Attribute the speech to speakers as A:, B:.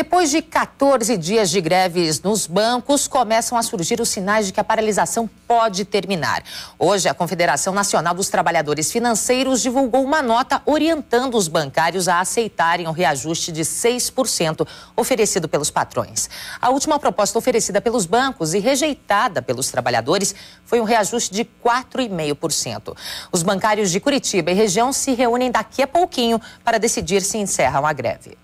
A: Depois de 14 dias de greves nos bancos, começam a surgir os sinais de que a paralisação pode terminar. Hoje, a Confederação Nacional dos Trabalhadores Financeiros divulgou uma nota orientando os bancários a aceitarem o reajuste de 6% oferecido pelos patrões. A última proposta oferecida pelos bancos e rejeitada pelos trabalhadores foi um reajuste de 4,5%. Os bancários de Curitiba e região se reúnem daqui a pouquinho para decidir se encerram a greve.